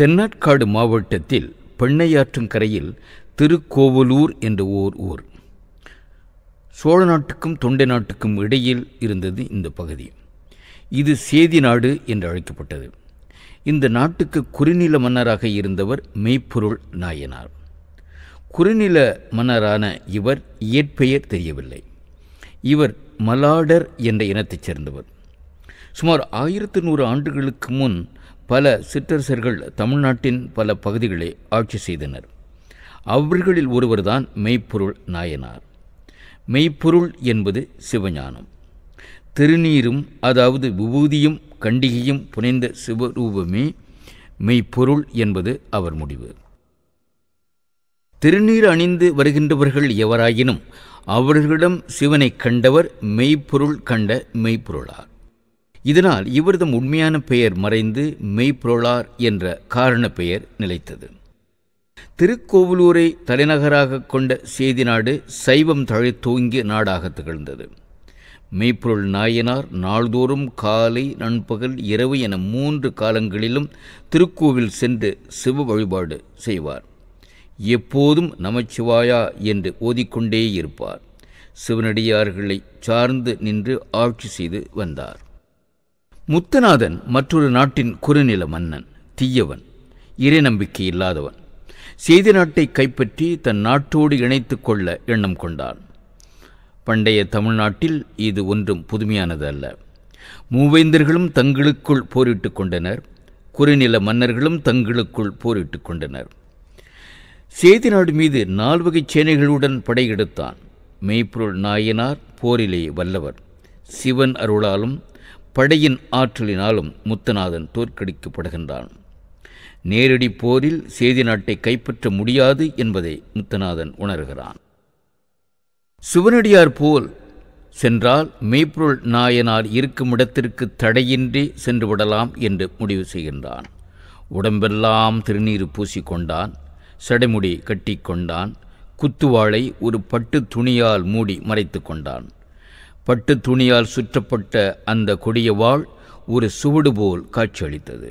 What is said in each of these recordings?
தென்னாட்காடு மாவட்டத்தில் பெண்ணையாற்றும் கரையில் திருக்கோவலூர் என்ற ஓர் ஊர் சோழ நாட்டுக்கும் தொண்டை நாட்டுக்கும் இடையில் இருந்தது இந்த பகுதி இது சேதி நாடு என்று அழைக்கப்பட்டது இந்த நாட்டுக்கு குறுநில மன்னராக இருந்தவர் மெய்ப்பொருள் நாயனார் குறுநில மன்னரான இவர் இயற்பெயர் தெரியவில்லை இவர் மலாடர் என்ற இனத்தைச் சேர்ந்தவர் சுமார் ஆயிரத்து நூறு ஆண்டுகளுக்கு முன் பல சிற்றரசர்கள் தமிழ்நாட்டின் பல பகுதிகளை ஆட்சி செய்தனர் அவர்களில் ஒருவர்தான் மெய்ப்பொருள் நாயனார் மெய்ப்பொருள் என்பது சிவஞானம் திருநீரும் அதாவது விபூதியும் கண்டிகையும் புனைந்த சிவரூபமே மெய்ப்பொருள் என்பது அவர் முடிவு திருநீர் அணிந்து வருகின்றவர்கள் எவராயினும் அவர்களிடம் சிவனை கண்டவர் மெய்ப்பொருள் கண்ட மெய்ப்பொருளார் இதனால் இவரதம் உண்மையான பெயர் மறைந்து மெய்ப்புரளார் என்ற காரண பெயர் நிலைத்தது திருக்கோவலூரை தலைநகராக கொண்ட செய்தி நாடு சைவம் தழைத்தோங்கிய நாடாக திகழ்ந்தது மெய்ப்பொருள் நாயனார் நாள்தோறும் காலை நண்பகல் இரவு என மூன்று காலங்களிலும் திருக்கோவில் சென்று சிவ வழிபாடு செய்வார் எப்போதும் நமச்சிவாயா என்று ஓதிக்கொண்டே இருப்பார் சிவனடியார்களை சார்ந்து நின்று ஆட்சி செய்து வந்தார் முத்தநாதன் மற்றொரு நாட்டின் குறுநில மன்னன் தீயவன் இறைநம்பிக்கை இல்லாதவன் செய்தி நாட்டை கைப்பற்றி தன் நாட்டோடு இணைத்து கொள்ள எண்ணம் கொண்டான் பண்டைய தமிழ்நாட்டில் இது ஒன்றும் புதுமையானது அல்ல மூவேந்தர்களும் தங்களுக்குள் போரிட்டு கொண்டனர் குறுநில மன்னர்களும் தங்களுக்குள் போரிட்டுக் கொண்டனர் சேதி நாடு மீது நால்வகை சேனைகளுடன் படையெடுத்தான் மெய்ப்பொருள் நாயனார் போரிலே வல்லவர் சிவன் அருளாலும் படையின் ஆற்றலினாலும் முத்தநாதன் தோற்கடிக்கப்படுகின்றான் நேரடி போரில் சேதி நாட்டை கைப்பற்ற முடியாது என்பதை முத்தநாதன் உணர்கிறான் சுவனடியார் போல் சென்றால் மெய்ப்பொருள் நாயனார் இருக்கும் இடத்திற்கு தடையின்றி சென்றுவிடலாம் என்று முடிவு செய்கின்றான் உடம்பெல்லாம் திருநீர் பூசிக்கொண்டான் சடைமுடி கட்டிக்கொண்டான் குத்துவாளை ஒரு பட்டு துணியால் மூடி மறைத்து கொண்டான் பட்டு துணியால் சுற்றப்பட்ட அந்த கொடிய வாழ் ஒரு சுவடு போல் காட்சியளித்தது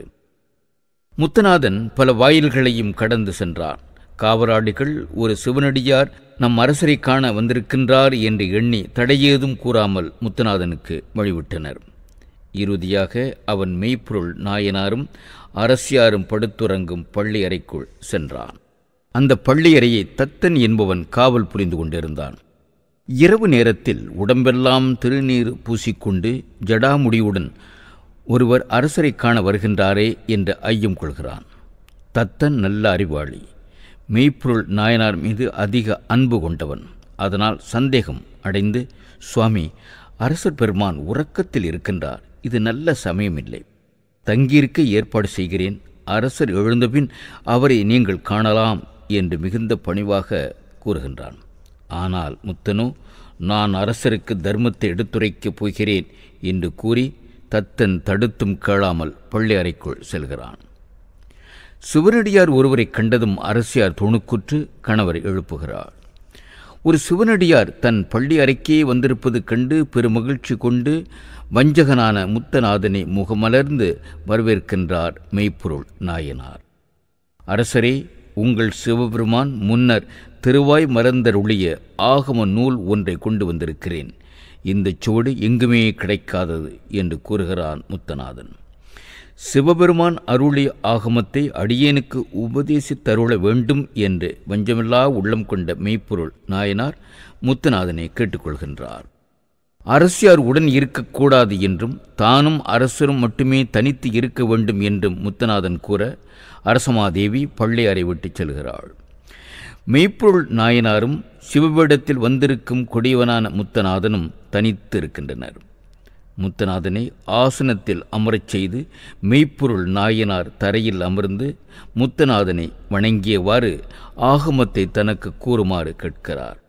முத்தநாதன் பல வாயில்களையும் கடந்து சென்றான் காவராடிகள் ஒரு சிவனடியார் நம் அரசரை காண வந்திருக்கின்றார் என்று எண்ணி தடையேதும் கூறாமல் முத்துநாதனுக்கு வழிவிட்டனர் இறுதியாக அவன் மெய்ப்பொருள் நாயனாரும் அரசியாரும் படுத்துறங்கும் பள்ளி அறைக்குள் சென்றான் அந்த பள்ளியறையை தத்தன் என்பவன் காவல் புரிந்து கொண்டிருந்தான் இரவு நேரத்தில் உடம்பெல்லாம் திருநீர் பூசிக்கொண்டு ஜடாமுடியுடன் ஒருவர் அரசரை காண வருகின்றாரே என்று ஐயம் கொள்கிறான் தத்தன் நல்ல அறிவாளி மெய்ப்பொருள் நாயனார் மீது அதிக அன்பு கொண்டவன் அதனால் சந்தேகம் அடைந்து சுவாமி அரசர் பெருமான் உறக்கத்தில் இருக்கின்றார் இது நல்ல சமயமில்லை தங்கியிருக்க ஏற்பாடு செய்கிறேன் அரசர் எழுந்தபின் அவரை நீங்கள் காணலாம் என்று மிகுந்த பணிவாக கூறுகின்றான் ஆனால் முத்தனு நான் அரசருக்கு தர்மத்தை எடுத்துரைக்கப் போகிறேன் என்று கூறி தத்தன் தடுத்தும் கேளாமல் பள்ளி அறைக்குள் செல்கிறான் சிவனடியார் ஒருவரை கண்டதும் அரசியார் துணுக்குற்று கணவர் எழுப்புகிறார் ஒரு சிவனடியார் தன் பள்ளி அறைக்கே வந்திருப்பது கண்டு பெருமகிழ்ச்சி கொண்டு வஞ்சகனான முத்தநாதனை முகமலர்ந்து வரவேற்கின்றார் மெய்ப்பொருள் நாயனார் அரசரே உங்கள் சிவபெருமான் முன்னர் திருவாய் மறந்தருளிய ஆகம நூல் ஒன்றை கொண்டு வந்திருக்கிறேன் இந்த சுவடு எங்குமே கிடைக்காதது என்று கூறுகிறான் முத்தநாதன் சிவபெருமான் அருளிய ஆகமத்தை அடியேனுக்கு தருள வேண்டும் என்று வஞ்சமில்லா உள்ளம் கொண்ட மெய்ப்பொருள் நாயனார் முத்துநாதனை கேட்டுக்கொள்கின்றார் அரசியார் உடன் இருக்கக்கூடாது என்றும் தானும் அரசரும் மட்டுமே தனித்து இருக்க வேண்டும் என்றும் முத்துநாதன் கூற அரசமாதேவி பள்ளி அறை விட்டுச் செல்கிறாள் மெய்ப்பொருள் நாயனாரும் சிவபீடத்தில் வந்திருக்கும் கொடியவனான முத்தநாதனும் தனித்து இருக்கின்றனர் முத்தநாதனை ஆசனத்தில் அமரச் செய்து மெய்ப்பொருள் நாயனார் தரையில் அமர்ந்து முத்தநாதனை வணங்கியவாறு ஆகமத்தை தனக்கு கூறுமாறு கேட்கிறார்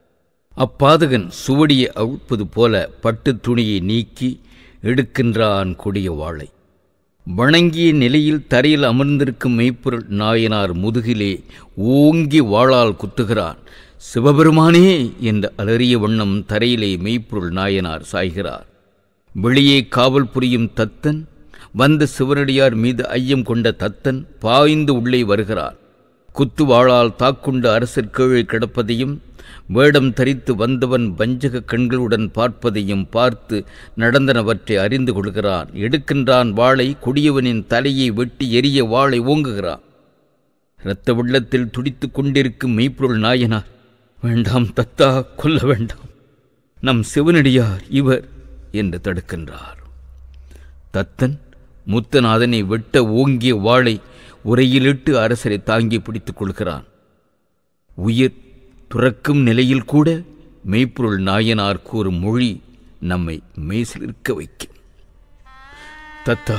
அப்பாதகன் சுவடியை அவிழ்ப்பது போல பட்டு துணியை நீக்கி எடுக்கின்றான் கொடிய வாளை வணங்கிய நிலையில் தரையில் அமர்ந்திருக்கும் மெய்ப்பொருள் நாயனார் முதுகிலே ஓங்கி வாளால் குத்துகிறான் சிவபெருமானே என்ற அலறிய வண்ணம் தரையிலே மெய்ப்பொருள் நாயனார் சாய்கிறார் வெளியே காவல் புரியும் தத்தன் வந்த சிவனடியார் மீது ஐயம் கொண்ட தத்தன் பாய்ந்து உள்ளே வருகிறார் குத்துவாளால் அரசர் கீழே கிடப்பதையும் வேடம் தரித்து வந்தவன் வஞ்சக கண்களுடன் பார்ப்பதையும் பார்த்து நடந்தனவற்றை அறிந்து கொள்கிறான் எடுக்கின்றான் வாளை கொடியவனின் தலையை வெட்டி எரிய வாளை ஓங்குகிறான் இரத்த வெள்ளத்தில் துடித்து கொண்டிருக்கும் மெய்ப்பொருள் நாயனார் வேண்டாம் தத்தா கொல்ல வேண்டாம் நம் சிவனடியார் இவர் என்று தடுக்கின்றார் தத்தன் முத்தநாதனை வெட்ட ஓங்கிய வாளை உரையிலிட்டு அரசரை தாங்கி பிடித்துக் கொள்கிறான் உயிர் துறக்கும் நிலையில் கூட மெய்ப்பொருள் நாயனார் கூறும் மொழி நம்மை மேசிலிருக்க வைக்கும் தத்தா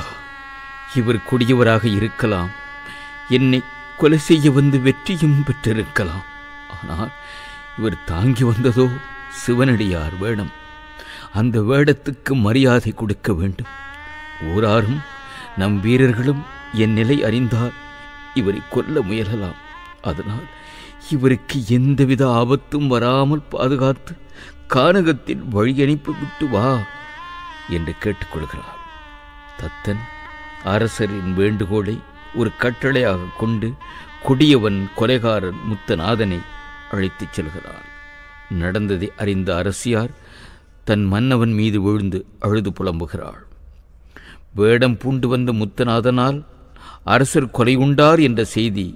இவர் கொடியவராக இருக்கலாம் என்னை கொலை செய்ய வந்து வெற்றியும் பெற்றிருக்கலாம் ஆனால் இவர் தாங்கி வந்ததோ சிவனடியார் வேடம் அந்த வேடத்துக்கு மரியாதை கொடுக்க வேண்டும் ஊராரும் நம் வீரர்களும் என் நிலை அறிந்தால் இவரை கொல்ல முயலலாம் அதனால் இவருக்கு எந்தவித ஆபத்தும் வராமல் பாதுகாத்து கானகத்தில் வழியனுப்பி விட்டு வா என்று கேட்டுக்கொள்கிறார் தத்தன் அரசரின் வேண்டுகோளை ஒரு கட்டளையாக கொண்டு கொடியவன் கொலைகாரன் முத்தநாதனை அழைத்துச் செல்கிறார் நடந்ததை அறிந்த அரசியார் தன் மன்னவன் மீது விழுந்து அழுது புலம்புகிறாள் வேடம் பூண்டு வந்த முத்தநாதனால் அரசர் கொலை உண்டார் என்ற செய்தி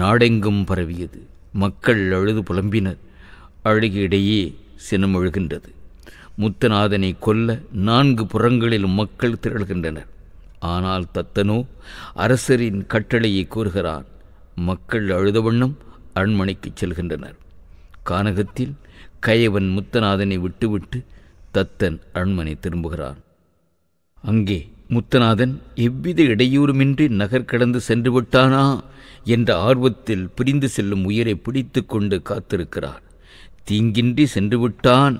நாடெங்கும் பரவியது மக்கள் அழுது புலம்பினர் அழுகிடையே சினம் அழுகின்றது முத்தநாதனை கொல்ல நான்கு புறங்களிலும் மக்கள் திரள்கின்றனர் ஆனால் தத்தனோ அரசரின் கட்டளையை கூறுகிறான் மக்கள் அழுத வண்ணம் அரண்மனைக்கு செல்கின்றனர் கானகத்தில் கயவன் முத்தநாதனை விட்டுவிட்டு தத்தன் அரண்மனை திரும்புகிறான் அங்கே முத்தநாதன் எவ்வித இடையூறுமின்றி நகர் கடந்து சென்று விட்டானா என்ற ஆர்வத்தில் பிரிந்து செல்லும் உயிரை பிடித்து கொண்டு காத்திருக்கிறார் தீங்கின்றி சென்று விட்டான்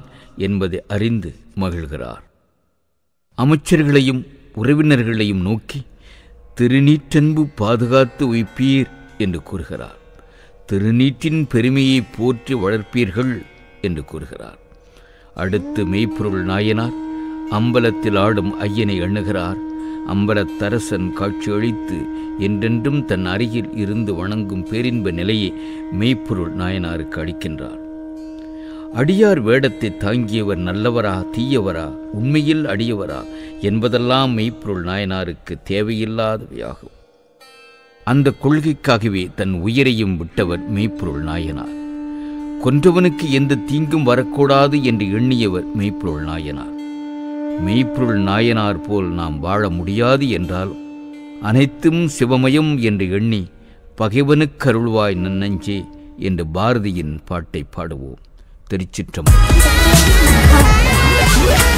என்பதை அறிந்து மகிழ்கிறார் அமைச்சர்களையும் உறவினர்களையும் நோக்கி திருநீற்றன்பு பாதுகாத்து உய்ப்பீர் என்று கூறுகிறார் திருநீற்றின் பெருமையை போற்றி வளர்ப்பீர்கள் என்று கூறுகிறார் அடுத்து மெய்ப்பொருள் நாயனார் அம்பலத்தில் ஆடும் ஐயனை எண்ணுகிறார் அம்பலத்தரசன் காட்சியளித்து என்றென்றும் தன் அருகில் இருந்து வணங்கும் பேரின்ப நிலையை மெய்ப்பொருள் நாயனாருக்கு அளிக்கின்றார் அடியார் வேடத்தை தாங்கியவர் நல்லவரா தீயவரா உண்மையில் அடியவரா என்பதெல்லாம் மெய்ப்பொருள் நாயனாருக்கு தேவையில்லாதவையாகும் அந்த கொள்கைக்காகவே தன் உயிரையும் விட்டவர் மெய்ப்பொருள் நாயனார் கொன்றவனுக்கு எந்த தீங்கும் வரக்கூடாது என்று எண்ணியவர் மெய்ப்பொருள் நாயனார் மெய்ப்பொருள் நாயனார் போல் நாம் வாழ முடியாது என்றால் அனைத்தும் சிவமயம் என்று எண்ணி பகைவனுக்கருள்வாய் நன்னஞ்சி என்று பாரதியின் பாட்டை பாடுவோம் திருச்சிற்றம்பலம்